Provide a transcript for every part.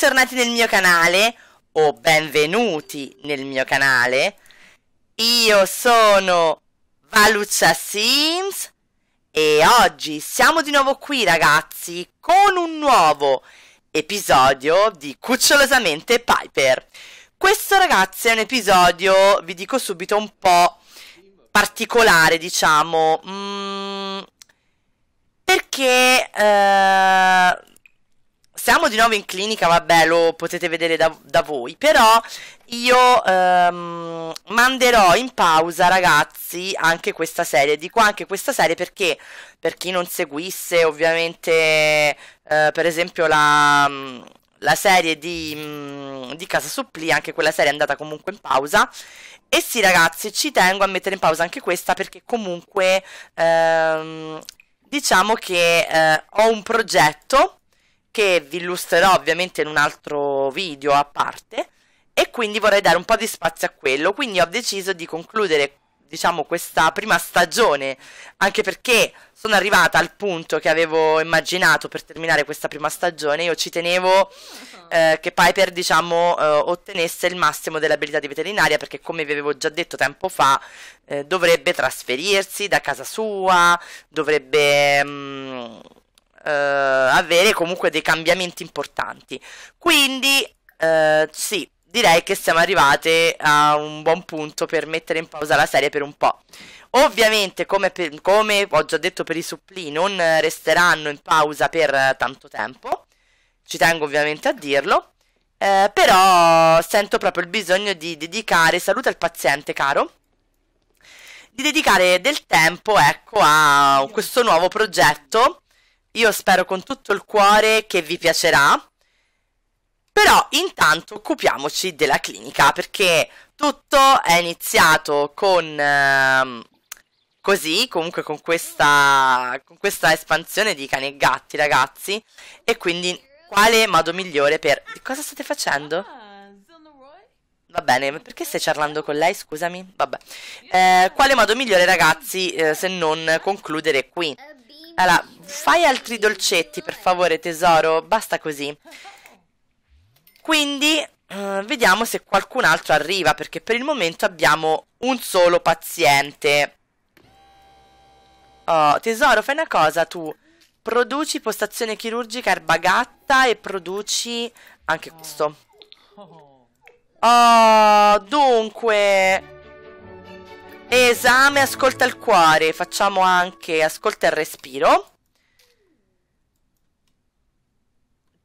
bentornati nel mio canale o benvenuti nel mio canale. Io sono Valuccia Sims e oggi siamo di nuovo qui ragazzi con un nuovo episodio di Cucciolosamente Piper. Questo ragazzi è un episodio, vi dico subito, un po' particolare diciamo. Mm, perché eh, siamo di nuovo in clinica, vabbè, lo potete vedere da, da voi. Però io ehm, manderò in pausa, ragazzi, anche questa serie. Dico anche questa serie perché per chi non seguisse, ovviamente, eh, per esempio, la, la serie di, mh, mm, di Casa Suppli, anche quella serie è andata comunque in pausa. E sì, ragazzi, ci tengo a mettere in pausa anche questa perché comunque ehm, diciamo che eh, ho un progetto che vi illustrerò ovviamente in un altro video a parte e quindi vorrei dare un po' di spazio a quello, quindi ho deciso di concludere diciamo questa prima stagione anche perché sono arrivata al punto che avevo immaginato per terminare questa prima stagione io ci tenevo ah. eh, che Piper diciamo eh, ottenesse il massimo dell'abilità di veterinaria perché come vi avevo già detto tempo fa eh, dovrebbe trasferirsi da casa sua dovrebbe mh, mm, eh, avere comunque dei cambiamenti importanti. Quindi eh, sì, direi che siamo arrivate a un buon punto per mettere in pausa la serie per un po'. Ovviamente, come, per, come ho già detto per i suppli, non resteranno in pausa per tanto tempo, ci tengo ovviamente a dirlo, eh, però sento proprio il bisogno di dedicare, saluta il paziente caro, di dedicare del tempo ecco, a questo nuovo progetto io spero con tutto il cuore che vi piacerà. Però intanto occupiamoci della clinica perché tutto è iniziato con eh, così, comunque con questa, con questa espansione di cani e gatti ragazzi e quindi quale modo migliore per... Cosa state facendo? Ah, Va bene, perché stai parlando con lei? Scusami. Vabbè. Eh, quale modo migliore, ragazzi, eh, se non concludere qui? Eh, allora, Fai altri dolcetti, per favore, tesoro. Basta così. Quindi uh, vediamo se qualcun altro arriva, perché per il momento abbiamo un solo paziente. Oh, tesoro, fai una cosa tu. Produci postazione chirurgica erbagatta e produci anche questo. Oh, dunque... Esame, ascolta il cuore, facciamo anche ascolta il respiro.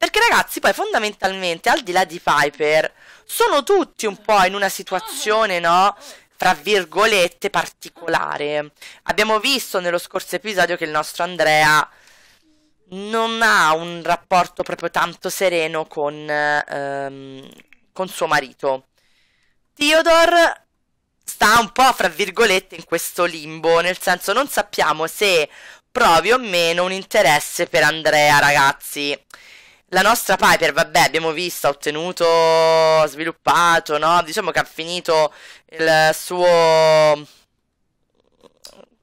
Perché ragazzi, poi fondamentalmente, al di là di Piper, sono tutti un po' in una situazione, no? Fra virgolette, particolare. Abbiamo visto nello scorso episodio che il nostro Andrea non ha un rapporto proprio tanto sereno con, ehm, con suo marito. Theodore sta un po', fra virgolette, in questo limbo, nel senso non sappiamo se provi o meno un interesse per Andrea, ragazzi. La nostra Piper, vabbè, abbiamo visto, ha ottenuto, ha sviluppato, no? Diciamo che ha finito il suo...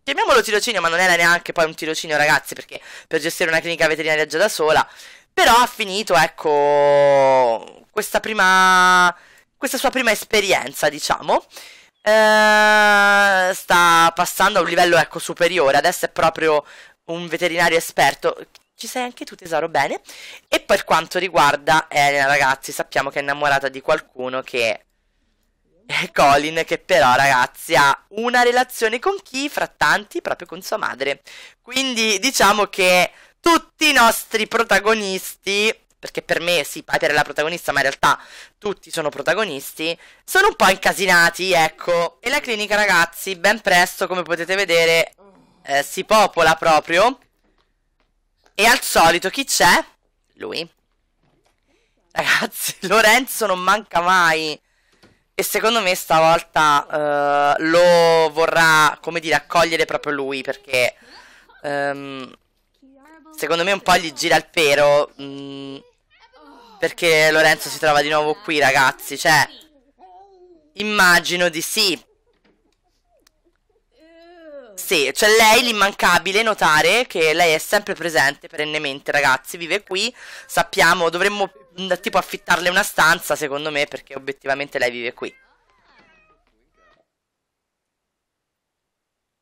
Chiamiamolo tirocinio, ma non era neanche poi un tirocinio, ragazzi, perché per gestire una clinica veterinaria già da sola. Però ha finito, ecco, questa prima... questa sua prima esperienza, diciamo. Eh, sta passando a un livello, ecco, superiore. Adesso è proprio un veterinario esperto. Ci sei anche tu, tesoro, bene. E per quanto riguarda Elena, ragazzi, sappiamo che è innamorata di qualcuno che è Colin, che però, ragazzi, ha una relazione con chi? Fra tanti, proprio con sua madre. Quindi diciamo che tutti i nostri protagonisti, perché per me sì, Piper è la protagonista, ma in realtà tutti sono protagonisti, sono un po' incasinati, ecco. E la clinica, ragazzi, ben presto, come potete vedere, eh, si popola proprio e al solito chi c'è? Lui. Ragazzi, Lorenzo non manca mai. E secondo me stavolta uh, lo vorrà, come dire, accogliere proprio lui perché... Um, secondo me un po' gli gira il pero. Mh, mm, perché Lorenzo si trova di nuovo qui, ragazzi. Cioè, immagino di sì. Sì, c'è cioè lei, l'immancabile, notare che lei è sempre presente perennemente, ragazzi, vive qui, sappiamo, dovremmo tipo affittarle una stanza, secondo me, perché obiettivamente lei vive qui.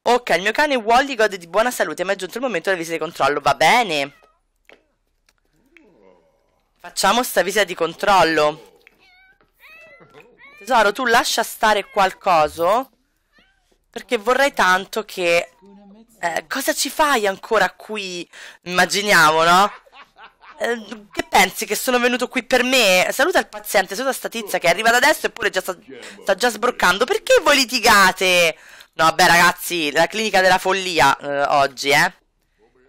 Ok, il mio cane Wally gode di buona salute, ma è giunto il momento della visita di controllo, va bene. Facciamo sta visita di controllo. Tesoro, tu lascia stare qualcosa? perché vorrei tanto che... Eh, cosa ci fai ancora qui? Immaginiamo, no? Ehm, che pensi che sono venuto qui per me? Saluta il paziente, saluta sta tizia che è arrivata adesso eppure già sta, sta già sbroccando. Perché voi litigate? No, vabbè ragazzi, la clinica della follia eh, oggi, eh.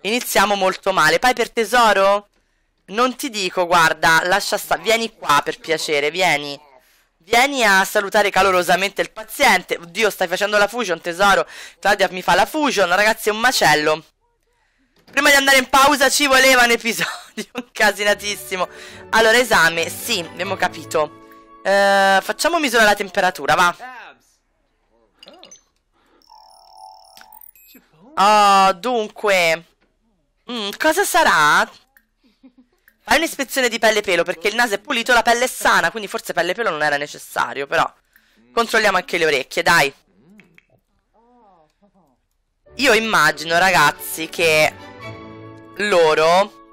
Iniziamo molto male. per tesoro? Non ti dico, guarda, lascia sta. Vieni qua per piacere, vieni. Vieni a salutare calorosamente il paziente. Oddio, stai facendo la fusion, tesoro. Claudia mi fa la fusion, ragazzi, è un macello. Prima di andare in pausa ci voleva un episodio Un casinatissimo. Allora, esame, sì, abbiamo capito. Uh, facciamo misura la temperatura, va. Oh, dunque... Mm, cosa sarà? Fai un'ispezione di pelle e pelo perché il naso è pulito, la pelle è sana, quindi forse pelle e pelo non era necessario, però. Controlliamo anche le orecchie, dai. Io immagino, ragazzi, che loro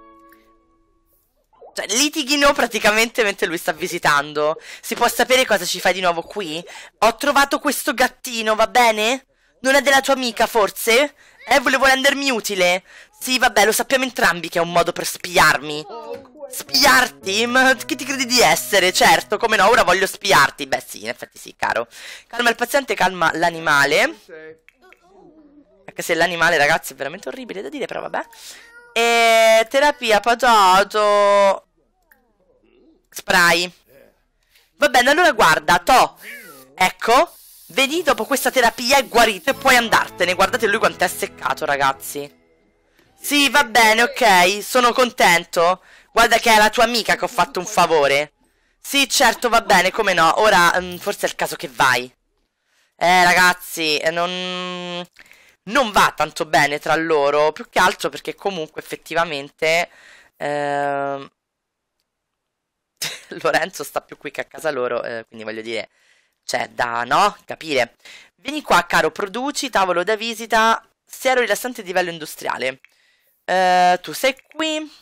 cioè, litighino praticamente mentre lui sta visitando. Si può sapere cosa ci fai di nuovo qui? Ho trovato questo gattino, va bene? Non è della tua amica, forse? Eh, volevo rendermi utile. Sì, vabbè, lo sappiamo entrambi che è un modo per spiarmi. Spiarti? Ma chi ti credi di essere? Certo, come no, ora voglio spiarti. Beh, sì, in effetti sì, caro. Calma il paziente, calma l'animale. Anche se l'animale, ragazzi, è veramente orribile da dire, però vabbè. E terapia patato. Spray. Va bene, allora guarda, To. Ecco. Vedi, dopo questa terapia è guarito e puoi andartene. Guardate lui quanto è seccato, ragazzi. Sì, va bene, ok, sono contento. Guarda che è la tua amica che ho fatto un favore. Sì, certo, va bene, come no. Ora, mh, mm, forse è il caso che vai. Eh, ragazzi, eh, non... Non va tanto bene tra loro, più che altro perché comunque effettivamente... Eh, Lorenzo sta più qui che a casa loro, eh, quindi voglio dire... Cioè, da, no? Capire. Vieni qua, caro, produci, tavolo da visita, siero rilassante di livello industriale. Eh, tu sei qui.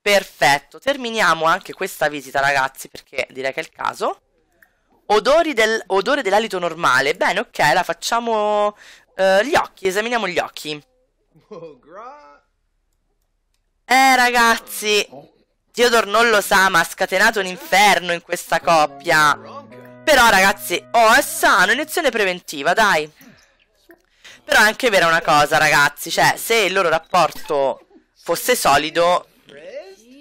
Perfetto. Terminiamo anche questa visita, ragazzi, perché direi che è il caso. Del, odore dell'alito normale. Bene, ok, la facciamo... Uh, gli occhi, esaminiamo gli occhi. Oh, eh, ragazzi. Theodore non lo sa, ma ha scatenato un inferno in questa coppia. Però, ragazzi, oh, è sano, iniezione preventiva, dai. Però è anche vera una cosa, ragazzi, cioè se il loro rapporto fosse solido,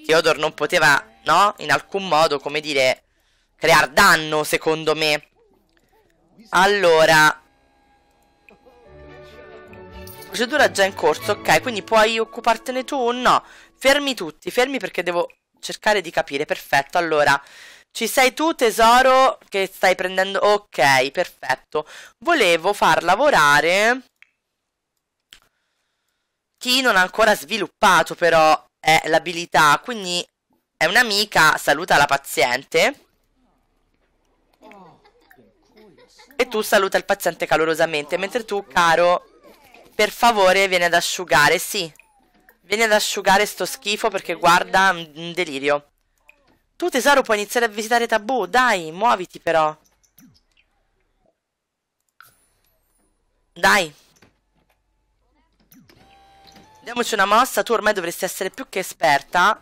Theodore non poteva, no? In alcun modo, come dire, creare danno, secondo me. Allora... Procedura già in corso, ok, quindi puoi occupartene tu o no? Fermi tutti, fermi perché devo cercare di capire, perfetto, allora... Ci sei tu, tesoro, che stai prendendo... Ok, perfetto. Volevo far lavorare... Chi non ha ancora sviluppato però è l'abilità, quindi è un'amica, saluta la paziente. E tu saluta il paziente calorosamente, mentre tu, caro, per favore vieni ad asciugare, sì. Vieni ad asciugare sto schifo perché guarda, un delirio. Tu tesoro puoi iniziare a visitare tabù, dai, muoviti però. Dai. Diamoci una mossa, tu ormai dovresti essere più che esperta.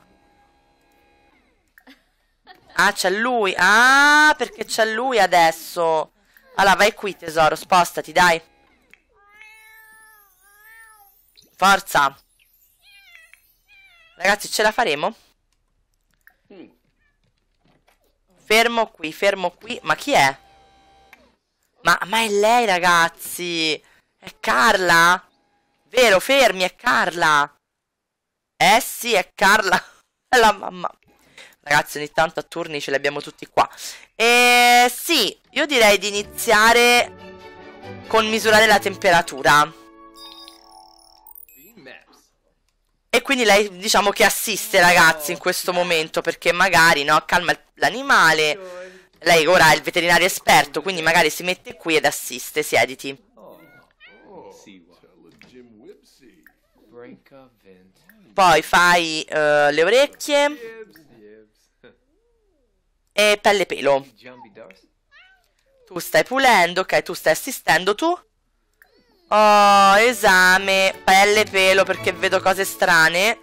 Ah, c'è lui. Ah, perché c'è lui adesso. Allora, vai qui, tesoro, spostati, dai. Forza. Ragazzi, ce la faremo? Fermo qui, fermo qui. Ma chi è? Ma, ma è lei, ragazzi. È Carla? vero, fermi, è Carla. Eh sì, è Carla. È la mamma. Ragazzi, ogni tanto a turni ce li abbiamo tutti qua. E sì, io direi di iniziare con misurare la temperatura. E quindi lei diciamo che assiste ragazzi in questo momento perché magari no, calma l'animale. Lei ora è il veterinario esperto, quindi magari si mette qui ed assiste, siediti. Poi fai uh, le orecchie. E pelle pelo. Tu stai pulendo, ok, tu stai assistendo, tu? Oh, esame, pelle pelo perché vedo cose strane.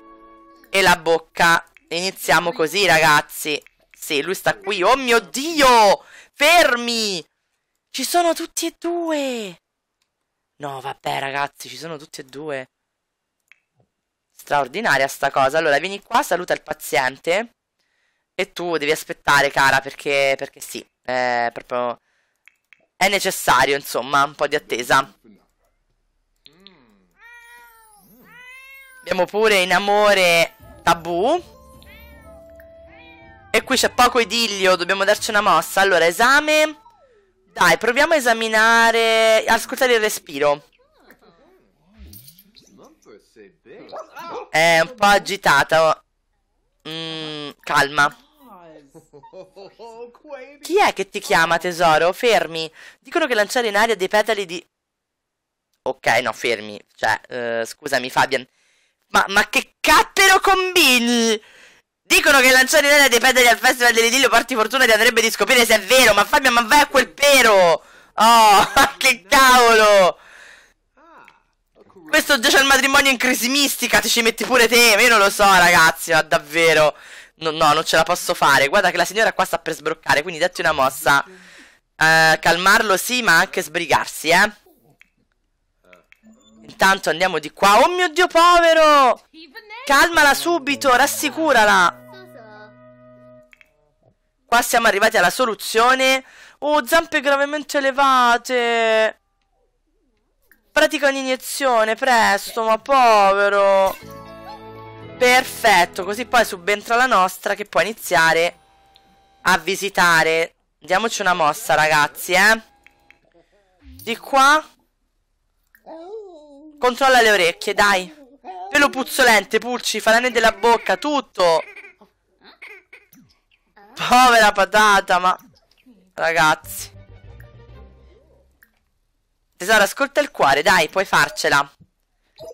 E la bocca. Iniziamo così, ragazzi. Sì, lui sta qui. Oh mio Dio! Fermi! Ci sono tutti e due! No, vabbè, ragazzi, ci sono tutti e due straordinaria sta cosa. Allora, vieni qua, saluta il paziente. E tu devi aspettare, cara, perché, perché sì, è proprio... È necessario, insomma, un po' di attesa. Abbiamo pure in amore tabù. E qui c'è poco idillio, dobbiamo darci una mossa. Allora, esame. Dai, proviamo a esaminare... Ascoltare il respiro. È un po' agitata. Mm, calma. Chi è che ti chiama, tesoro? Fermi. Dicono che lanciare in aria dei petali di... Ok, no, fermi. Cioè, uh, scusami, Fabian. Ma, ma che cappero combini? Dicono che lanciare in aria dei petali al Festival dell'Idilio Porti Fortuna ti andrebbe di scoprire se è vero. Ma Fabian, ma vai a quel pero! Oh, che cavolo! Questo già c'è il matrimonio in crisi mistica, ti ci metti pure te, io non lo so ragazzi, ma davvero... No, no, non ce la posso fare. Guarda che la signora qua sta per sbroccare, quindi datti una mossa. Uh, calmarlo sì, ma anche sbrigarsi, eh. Intanto andiamo di qua. Oh mio Dio, povero! Calmala subito, rassicurala. Qua siamo arrivati alla soluzione. Oh, zampe gravemente elevate. Pratica un'iniezione, presto, ma povero. Perfetto, così poi subentra la nostra che può iniziare a visitare. Diamoci una mossa, ragazzi, eh. Di qua. Controlla le orecchie, dai. Pelo puzzolente, pulci, farane della bocca, tutto. Povera patata, ma... Ragazzi. Tesoro, ascolta il cuore, dai, puoi farcela.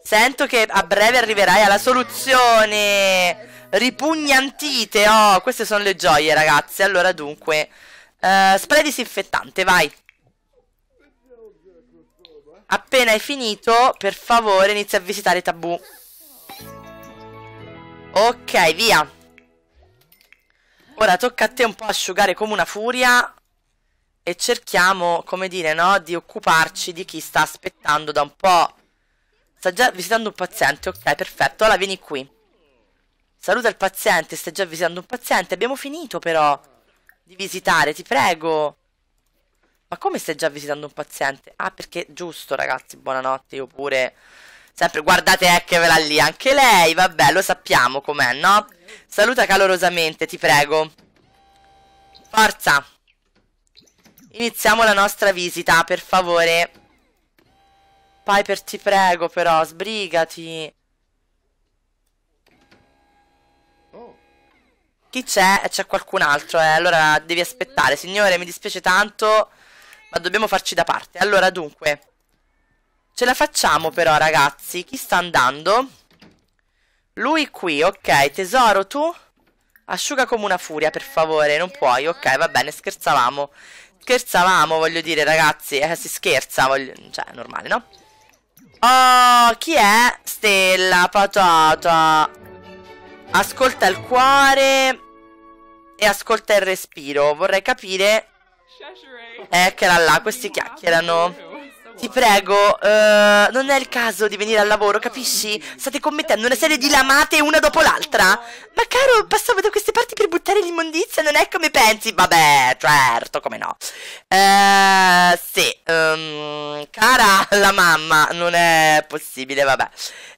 Sento che a breve arriverai alla soluzione. Ripugnantite, oh, queste sono le gioie, ragazze. Allora, dunque, uh, spray disinfettante, vai. Appena hai finito, per favore, inizia a visitare i tabù. Ok, via. Ora tocca a te un po' asciugare come una furia e cerchiamo, come dire, no, di occuparci di chi sta aspettando da un po'. Sta già visitando un paziente, ok, perfetto, allora vieni qui. Saluta il paziente, stai già visitando un paziente, abbiamo finito però di visitare, ti prego. Ma come stai già visitando un paziente? Ah, perché giusto, ragazzi, buonanotte, io pure... Sempre, guardate Eckevela eh, lì, anche lei, vabbè, lo sappiamo com'è, no? Saluta calorosamente, ti prego. Forza! Iniziamo la nostra visita, per favore. Piper, ti prego, però, sbrigati. Chi c'è? Eh, c'è qualcun altro, eh. Allora devi aspettare. Signore, mi dispiace tanto, ma dobbiamo farci da parte. Allora, dunque. Ce la facciamo però, ragazzi. Chi sta andando? Lui qui, ok. Tesoro, tu? Asciuga come una furia, per favore. Non puoi, ok, va bene, scherzavamo scherzavamo, voglio dire, ragazzi. Eh, si scherza, voglio... Cioè, è normale, no? Oh, chi è? Stella, patata. Ascolta il cuore e ascolta il respiro. Vorrei capire... Eccola eh, là, questi chiacchierano. Ti prego, uh, non è il caso di venire al lavoro, capisci? State commettendo una serie di lamate una dopo l'altra. Ma caro, passavo da queste parti per buttare l'immondizia, non è come pensi? Vabbè, certo, come no. Uh, sì, um, cara la mamma, non è possibile, vabbè.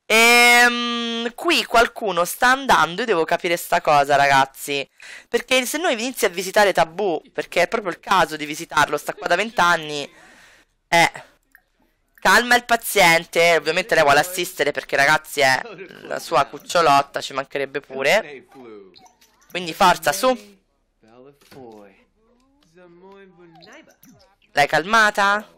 Ehm, qui qualcuno sta andando e devo capire sta cosa, ragazzi. Perché se noi inizi a visitare Tabù, perché è proprio il caso di visitarlo, sta qua da vent'anni. Eh... Calma il paziente, ovviamente lei vuole assistere perché ragazzi è la sua cucciolotta, ci mancherebbe pure. Quindi forza, su. L'hai calmata?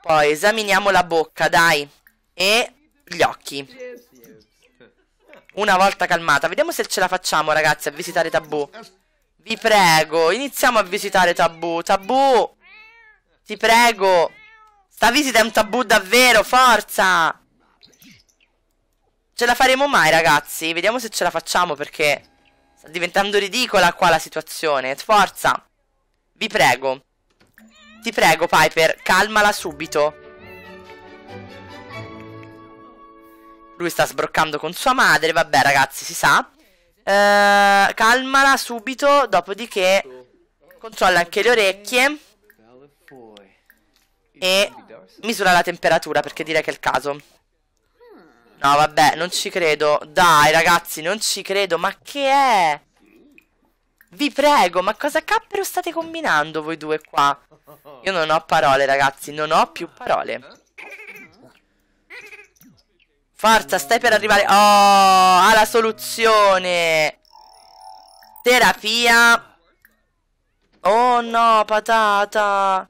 Poi esaminiamo la bocca, dai. E gli occhi. Una volta calmata. Vediamo se ce la facciamo, ragazzi, a visitare Tabù. Vi prego, iniziamo a visitare Tabù. Tabù, ti prego. Sta visita è un tabù davvero, forza. Ce la faremo mai, ragazzi? Vediamo se ce la facciamo, perché... Sta diventando ridicola qua la situazione. Forza. Vi prego. Ti prego, Piper, calmala subito. Lui sta sbroccando con sua madre, vabbè ragazzi, si sa. Eh, calmala subito, dopodiché controlla anche le orecchie. E misura la temperatura perché direi che è il caso. No, vabbè, non ci credo. Dai, ragazzi, non ci credo. Ma che è? Vi prego, ma cosa cappero state combinando voi due qua? Io non ho parole, ragazzi. Non ho più parole. Forza, stai per arrivare. Oh, ha la soluzione. Terapia. Oh no, patata.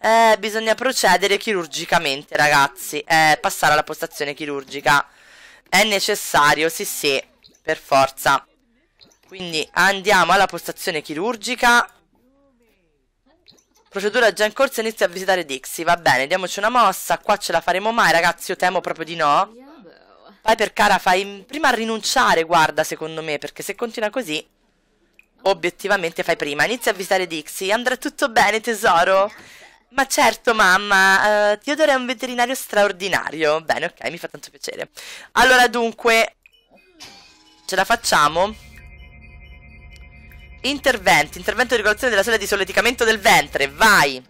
Eh, bisogna procedere chirurgicamente, ragazzi. Eh, passare alla postazione chirurgica. È necessario, sì sì, per forza. Quindi andiamo alla postazione chirurgica. Procedura già in corso, inizia a visitare Dixie. Va bene, diamoci una mossa. Qua ce la faremo mai, ragazzi? Io temo proprio di no. Vai per cara, fai prima a rinunciare, guarda, secondo me. Perché se continua così, obiettivamente fai prima. Inizia a visitare Dixie. Andrà tutto bene, tesoro. Ma certo, mamma, uh, Teodoro è un veterinario straordinario. Bene, ok, mi fa tanto piacere. Allora, dunque, ce la facciamo? Interventi, intervento di regolazione della sella di solleticamento del ventre, vai!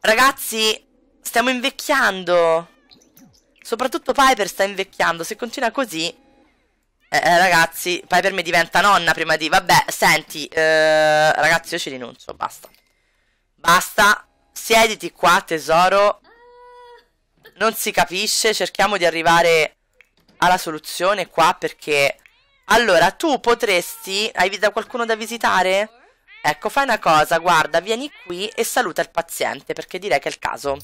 Ragazzi, stiamo invecchiando. Soprattutto Piper sta invecchiando, se continua così... Eh, eh ragazzi, Piper mi diventa nonna prima di... Vabbè, senti, eh, ragazzi, io ci rinuncio, basta. Basta, siediti qua tesoro. Non si capisce, cerchiamo di arrivare alla soluzione qua perché... Allora, tu potresti... Hai qualcuno da visitare? Ecco, fai una cosa, guarda, vieni qui e saluta il paziente perché direi che è il caso.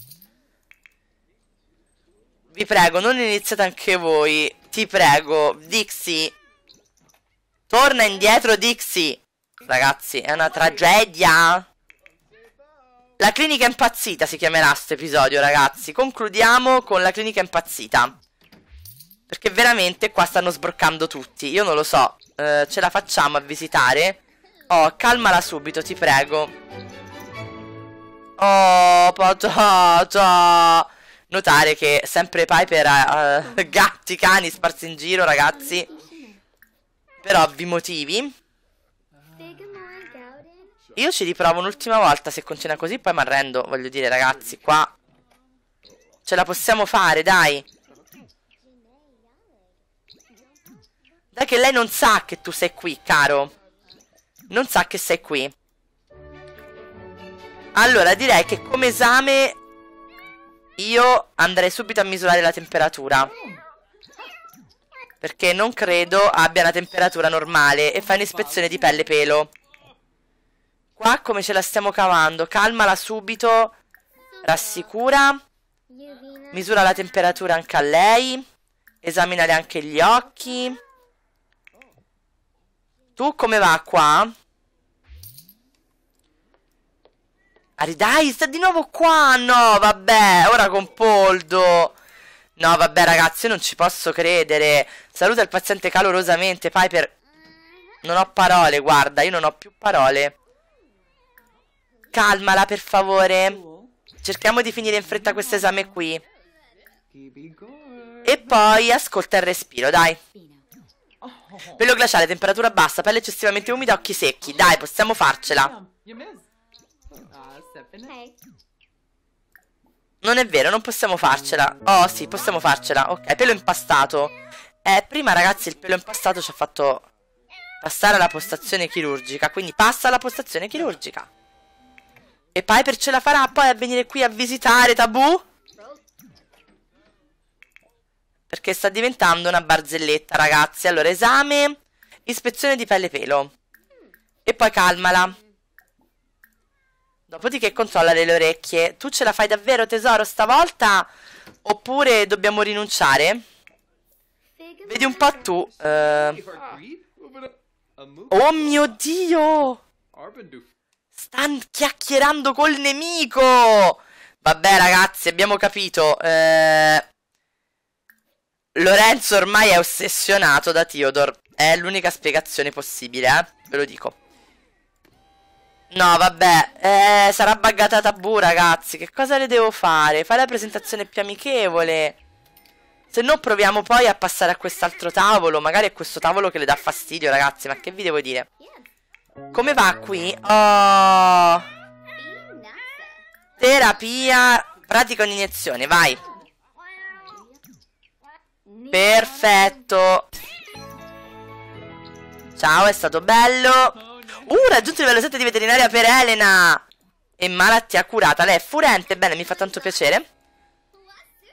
Vi prego, non iniziate anche voi. Ti prego, Dixie. Torna indietro, Dixie. Ragazzi, è una tragedia. La clinica impazzita si chiamerà questo episodio, ragazzi. Concludiamo con la clinica impazzita. Perché veramente qua stanno sbroccando tutti. Io non lo so. Eh, ce la facciamo a visitare. Oh, calmala subito, ti prego. Oh, patata. Notare che sempre Piper ha uh, gatti, cani sparsi in giro, ragazzi. Per ovvi motivi. Io ci riprovo un'ultima volta se continua così, poi mi arrendo. Voglio dire, ragazzi, qua... Ce la possiamo fare, dai! Dai che lei non sa che tu sei qui, caro. Non sa che sei qui. Allora, direi che come esame... Io andrei subito a misurare la temperatura. Perché non credo abbia una temperatura normale e fa un'ispezione di pelle-pelo. Qua come ce la stiamo cavando? Calmala subito. Rassicura. Misura la temperatura anche a lei. Esaminale anche gli occhi. Tu come va qua? dai, sta di nuovo qua! No, vabbè, ora con Poldo! No, vabbè, ragazzi, io non ci posso credere. Saluta il paziente calorosamente, Piper. Non ho parole, guarda, io non ho più parole. Calmala, per favore. Cerchiamo di finire in fretta questo esame qui. E poi ascolta il respiro, dai. Pelo glaciale, temperatura bassa, pelle eccessivamente umida, occhi secchi. Dai, possiamo farcela. Ah, non è vero, non possiamo farcela. Oh, sì, possiamo farcela. Ok, pelo impastato. Eh, prima, ragazzi, il pelo impastato ci ha fatto passare alla postazione chirurgica. Quindi passa alla postazione chirurgica. E Piper ce la farà poi a venire qui a visitare Tabù? Perché sta diventando una barzelletta, ragazzi. Allora, esame, ispezione di pelle e pelo. E poi calmala. Dopodiché controlla le orecchie. Tu ce la fai davvero, tesoro, stavolta? Oppure dobbiamo rinunciare? Vedi un po' tu. Eh... Oh mio Dio! Stan chiacchierando col nemico. Vabbè ragazzi, abbiamo capito. Eh... Lorenzo ormai è ossessionato da Theodore. È l'unica spiegazione possibile, eh? Ve lo dico. No, vabbè. Eh, sarà buggata tabù, ragazzi. Che cosa le devo fare? Fai la presentazione più amichevole. Se no proviamo poi a passare a quest'altro tavolo. Magari è questo tavolo che le dà fastidio, ragazzi. Ma che vi devo dire? Come va qui? Oh. Terapia. Pratica un'iniezione, vai. Perfetto. Ciao, è stato bello. Uh, raggiunto il livello 7 di veterinaria per Elena. E malattia curata. Lei è furente. Bene, mi fa tanto piacere.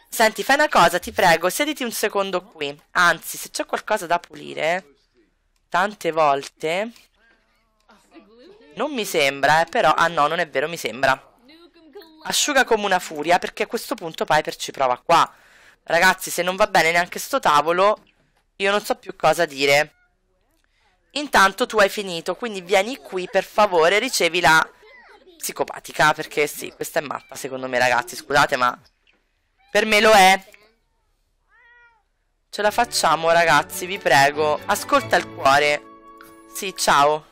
Senti, fai una cosa, ti prego. Sediti un secondo qui. Anzi, se c'è qualcosa da pulire. Tante volte non mi sembra, eh, però... Ah no, non è vero, mi sembra. Asciuga come una furia, perché a questo punto Piper ci prova qua. Ragazzi, se non va bene neanche sto tavolo, io non so più cosa dire. Intanto tu hai finito, quindi vieni qui, per favore, ricevi la psicopatica, perché sì, questa è mappa, secondo me, ragazzi, scusate, ma per me lo è. Ce la facciamo, ragazzi, vi prego. Ascolta il cuore. Sì, ciao.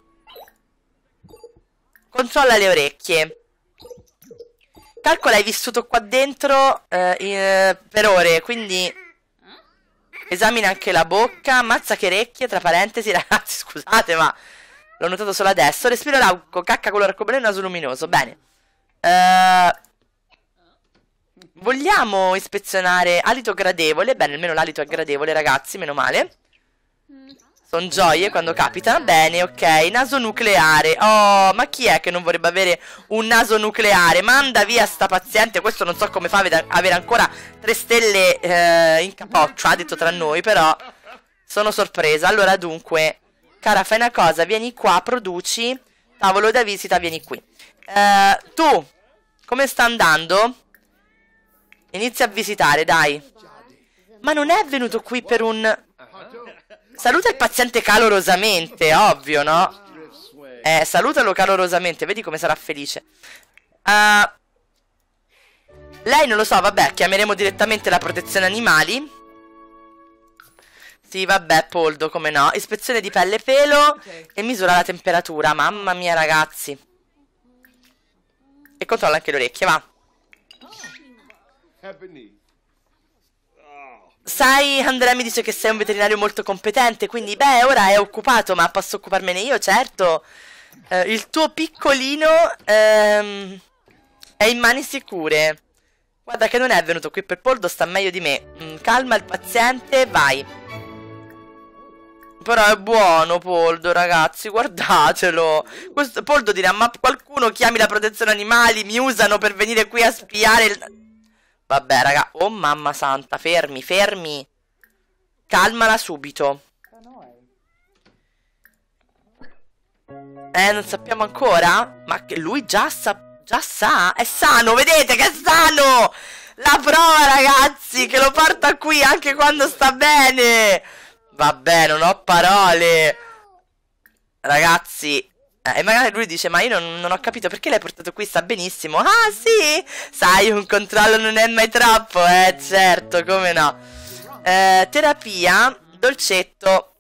Controlla le orecchie. Calcola hai vissuto qua dentro eh, eh per ore, quindi esamina anche la bocca, mazza che orecchie, tra parentesi ragazzi scusate ma l'ho notato solo adesso, Respira lauco, cacca color arcobaleno, naso luminoso, bene. Eh, vogliamo ispezionare alito gradevole, bene almeno l'alito è gradevole ragazzi, meno male. Mm. Sono gioie quando capita. Bene, ok. Naso nucleare. Oh, ma chi è che non vorrebbe avere un naso nucleare? Manda via sta paziente. Questo non so come fa ad avere ancora tre stelle eh, in capoccia, ha detto tra noi, però sono sorpresa. Allora, dunque, cara, fai una cosa. Vieni qua, produci. Tavolo da visita, vieni qui. Eh, tu, come sta andando? Inizia a visitare, dai. Ma non è venuto qui per un... Saluta il paziente calorosamente, ovvio, no? Eh, salutalo calorosamente, vedi come sarà felice. Uh, lei non lo so, vabbè, chiameremo direttamente la protezione animali. Sì, vabbè, poldo, come no. Ispezione di pelle e pelo okay. e misura la temperatura. Mamma mia, ragazzi. E controlla anche le orecchie, va. Oh. Sai, Andrea mi dice che sei un veterinario molto competente, quindi beh, ora è occupato, ma posso occuparmene io, certo. Eh, il tuo piccolino ehm, è in mani sicure. Guarda che non è venuto qui per Poldo, sta meglio di me. Mm, calma il paziente, vai. Però è buono Poldo, ragazzi, guardatelo. Questo, Poldo dirà, ma qualcuno chiami la protezione animali, mi usano per venire qui a spiare il... Vabbè, raga. Oh, mamma santa. Fermi, fermi. Calmala subito. Eh, non sappiamo ancora? Ma che lui già sa... Già sa? È sano, vedete che è sano! La prova, ragazzi, che lo porta qui anche quando sta bene! Vabbè, non ho parole! Ragazzi, eh, e magari lui dice: Ma io non, non, ho capito perché l'hai portato qui, sta benissimo. Ah, sì! Sai, un controllo non è mai troppo, eh, certo, come no. Eh, terapia, dolcetto.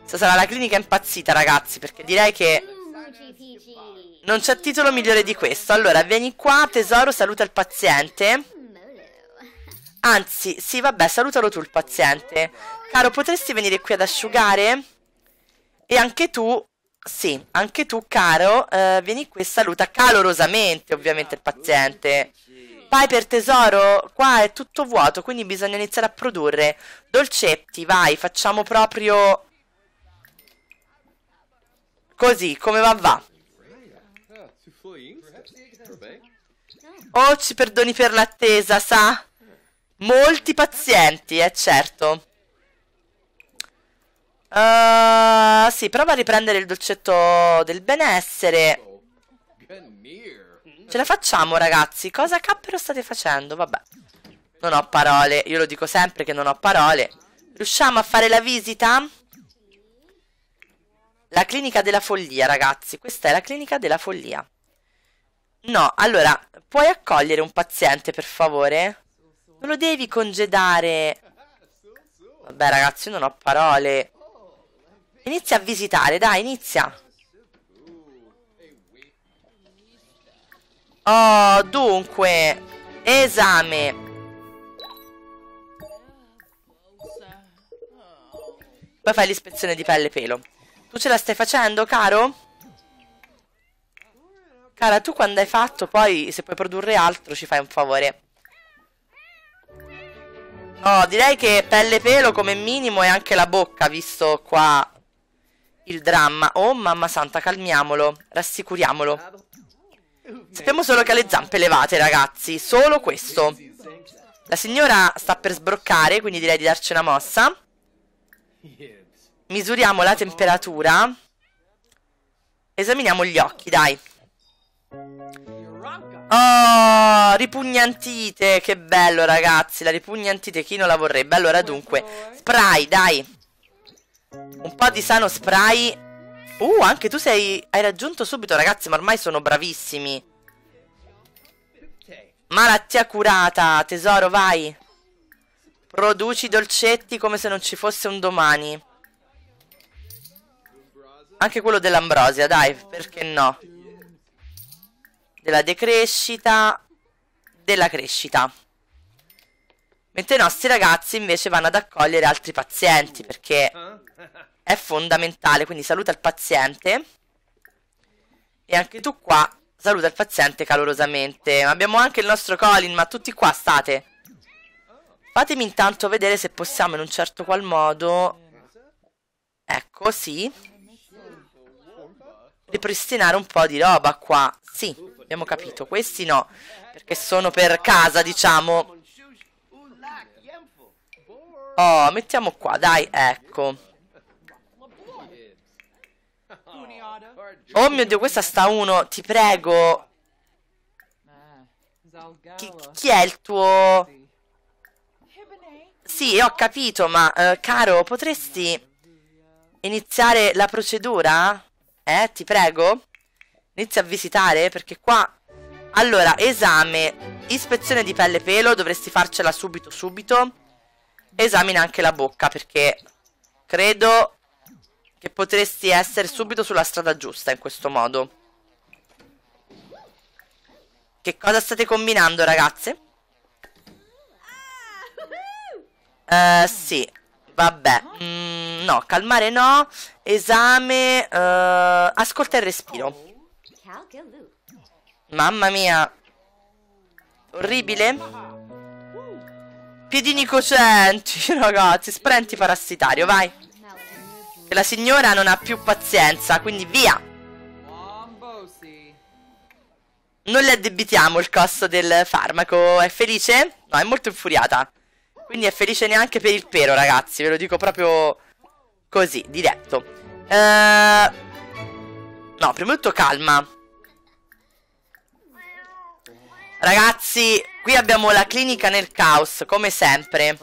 Questa sarà la clinica impazzita, ragazzi, perché direi che. Non c'è titolo migliore di questo. Allora, vieni qua, tesoro, saluta il paziente. Anzi, sì, vabbè, salutalo tu il paziente. Caro, potresti venire qui ad asciugare? E anche tu, sì, anche tu, caro, eh, vieni qui e saluta calorosamente, ovviamente, il paziente. Vai per tesoro, qua è tutto vuoto, quindi bisogna iniziare a produrre. Dolcetti, vai, facciamo proprio... Così, come va va. Oh, ci perdoni per l'attesa, sa? Molti pazienti, è eh, certo. Uh, sì, prova a riprendere il dolcetto del benessere. Ce la facciamo, ragazzi. Cosa cappero state facendo? Vabbè. Non ho parole. Io lo dico sempre che non ho parole. Riusciamo a fare la visita? La clinica della follia, ragazzi. Questa è la clinica della follia. No, allora, puoi accogliere un paziente, per favore? Non lo devi congedare. Vabbè, ragazzi, io non ho parole. Inizia a visitare, dai, inizia. Oh, dunque, esame. Poi fai l'ispezione di pelle e pelo. Tu ce la stai facendo, caro? Cara, tu quando hai fatto, poi se puoi produrre altro ci fai un favore. Oh, direi che pelle e pelo come minimo e anche la bocca, visto qua il dramma. Oh mamma santa, calmiamolo, rassicuriamolo. Sappiamo solo che ha le zampe levate, ragazzi. Solo questo. La signora sta per sbroccare, quindi direi di darci una mossa. Misuriamo la temperatura. Esaminiamo gli occhi, dai. Oh, ripugnantite, che bello ragazzi, la ripugnantite, chi non la vorrebbe? Allora dunque, spray, dai. Un po' di sano spray. Uh, anche tu sei... Hai raggiunto subito, ragazzi, ma ormai sono bravissimi. Malattia curata, tesoro, vai. Produci dolcetti come se non ci fosse un domani. Anche quello dell'ambrosia, dai, perché no? Della decrescita. Della crescita. Mentre i nostri ragazzi invece vanno ad accogliere altri pazienti perché è fondamentale, quindi saluta il paziente e anche tu qua saluta il paziente calorosamente. Abbiamo anche il nostro Colin, ma tutti qua state. Fatemi intanto vedere se possiamo in un certo qual modo... Ecco, sì. Ripristinare un po' di roba qua. Sì, abbiamo capito. Questi no, perché sono per casa, diciamo. Oh, mettiamo qua, dai, ecco. Oh mio Dio, questa sta uno, ti prego. Chi, chi è il tuo... Sì, ho capito, ma eh, caro, potresti iniziare la procedura? Eh, ti prego? Inizia a visitare perché qua... Allora, esame, ispezione di pelle e pelo, dovresti farcela subito subito. Esamina anche la bocca perché credo che potresti essere subito sulla strada giusta in questo modo. Che cosa state combinando, ragazze? Eh, sì. Vabbè. Mm, no, calmare no. Esame. Eh, ascolta il respiro. Mamma mia. Orribile. Piedini cocenti, ragazzi. Sprenti parassitario, vai la signora non ha più pazienza, quindi via! Non le addebitiamo il costo del farmaco, è felice? No, è molto infuriata. Quindi è felice neanche per il pero, ragazzi, ve lo dico proprio così, diretto. Ehm... No, prima di tutto calma. Ragazzi, qui abbiamo la clinica nel caos, come sempre.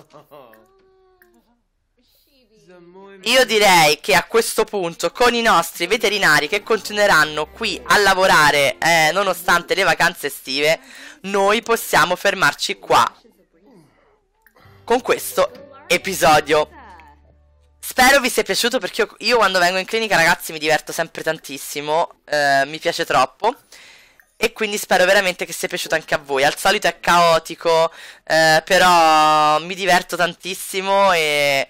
Io direi che a questo punto con i nostri veterinari che continueranno qui a lavorare eh, nonostante le vacanze estive, noi possiamo fermarci qua con questo episodio. Spero vi sia piaciuto perché io, io quando vengo in clinica ragazzi mi diverto sempre tantissimo, eh, mi piace troppo. E quindi spero veramente che sia piaciuto anche a voi. Al solito è caotico, eh, però mi diverto tantissimo e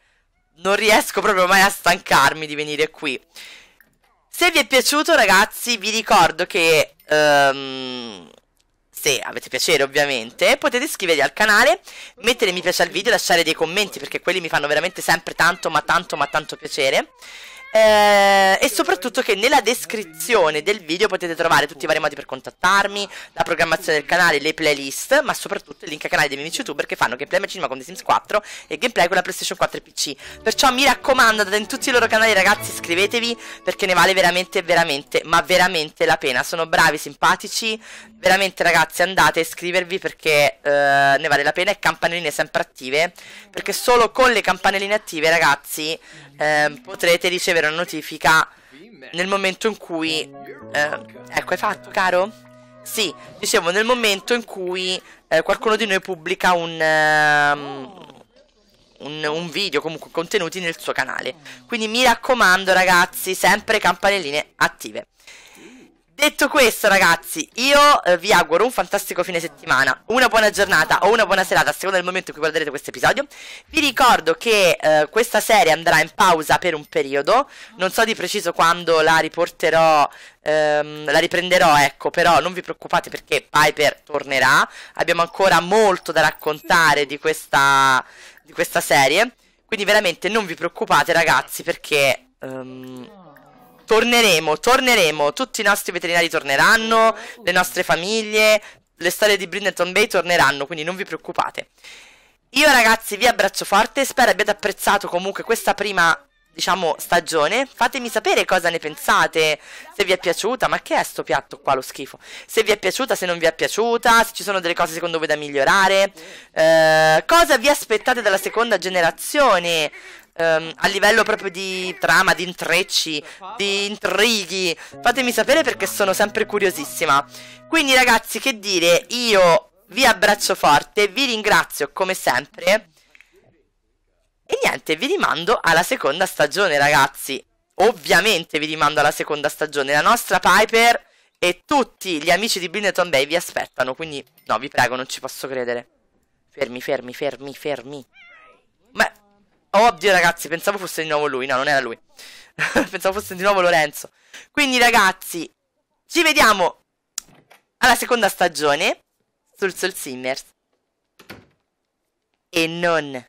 non riesco proprio mai a stancarmi di venire qui. Se vi è piaciuto ragazzi vi ricordo che... Um, se avete piacere ovviamente potete iscrivervi al canale, mettere mi piace al video, e lasciare dei commenti perché quelli mi fanno veramente sempre tanto ma tanto ma tanto piacere eh, e soprattutto che nella descrizione del video potete trovare tutti i vari modi per contattarmi, la programmazione del canale, le playlist, ma soprattutto il link ai canali dei miei amici youtuber che fanno gameplay cinema con The Sims 4 e gameplay con la PlayStation 4 e PC. Perciò mi raccomando, andate in tutti i loro canali ragazzi, iscrivetevi perché ne vale veramente, veramente, ma veramente la pena. Sono bravi, simpatici, veramente ragazzi andate a iscrivervi perché eh, ne vale la pena e campanelline sempre attive perché solo con le campanelline attive ragazzi eh, potrete ricevere ricevere una notifica nel momento in cui... Eh, ecco, hai fatto, caro? Sì, dicevo, nel momento in cui eh, qualcuno di noi pubblica un, uh, un, un, video, comunque contenuti nel suo canale. Quindi mi raccomando ragazzi, sempre campanelline attive. Detto questo, ragazzi, io eh, vi auguro un fantastico fine settimana, una buona giornata o una buona serata, a seconda del momento in cui guarderete questo episodio. Vi ricordo che eh, questa serie andrà in pausa per un periodo, non so di preciso quando la riporterò, ehm, la riprenderò, ecco, però non vi preoccupate perché Piper tornerà. Abbiamo ancora molto da raccontare di questa, di questa serie, quindi veramente non vi preoccupate, ragazzi, perché... Um, torneremo, torneremo, tutti i nostri veterinari torneranno, le nostre famiglie, le storie di Brindleton Bay torneranno, quindi non vi preoccupate. Io ragazzi vi abbraccio forte, spero abbiate apprezzato comunque questa prima, diciamo, stagione. Fatemi sapere cosa ne pensate, se vi è piaciuta, ma che è sto piatto qua, lo schifo. Se vi è piaciuta, se non vi è piaciuta, se ci sono delle cose secondo voi da migliorare. Eh, cosa vi aspettate dalla seconda generazione? ehm, a livello proprio di trama, di intrecci, di intrighi. Fatemi sapere perché sono sempre curiosissima. Quindi ragazzi, che dire, io vi abbraccio forte, vi ringrazio come sempre. E niente, vi rimando alla seconda stagione ragazzi. Ovviamente vi rimando alla seconda stagione. La nostra Piper e tutti gli amici di Blindeton Bay vi aspettano, quindi no, vi prego, non ci posso credere. Fermi, fermi, fermi, fermi. Oddio ragazzi, pensavo fosse di nuovo lui. No, non era lui. pensavo fosse di nuovo Lorenzo. Quindi ragazzi, ci vediamo alla seconda stagione sul Soul Simmers. E non